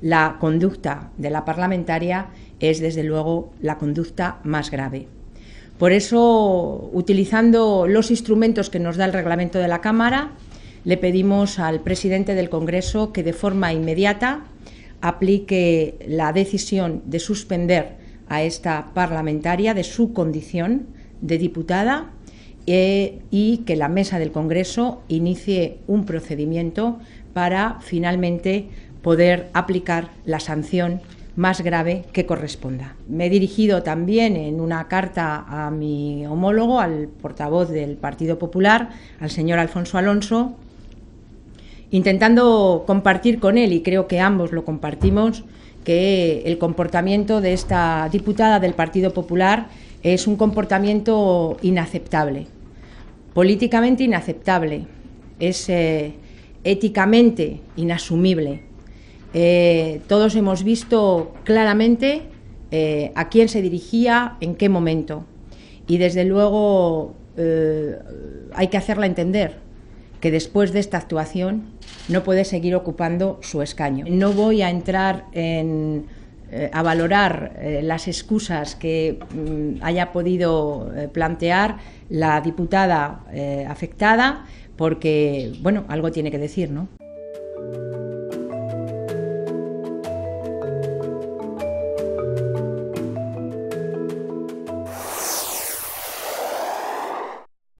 La conducta de la parlamentaria es, desde luego, la conducta más grave. Por eso, utilizando los instrumentos que nos da el reglamento de la Cámara, le pedimos al presidente del Congreso que de forma inmediata aplique la decisión de suspender a esta parlamentaria de su condición de diputada eh, y que la mesa del Congreso inicie un procedimiento para finalmente poder aplicar la sanción más grave que corresponda. Me he dirigido también en una carta a mi homólogo, al portavoz del Partido Popular, al señor Alfonso Alonso, intentando compartir con él, y creo que ambos lo compartimos, que el comportamiento de esta diputada del Partido Popular es un comportamiento inaceptable, políticamente inaceptable, es eh, éticamente inasumible eh, todos hemos visto claramente eh, a quién se dirigía, en qué momento. Y desde luego eh, hay que hacerla entender que después de esta actuación no puede seguir ocupando su escaño. No voy a entrar a valorar las excusas que mm, haya podido plantear la diputada afectada, porque bueno, algo tiene que decir, ¿no?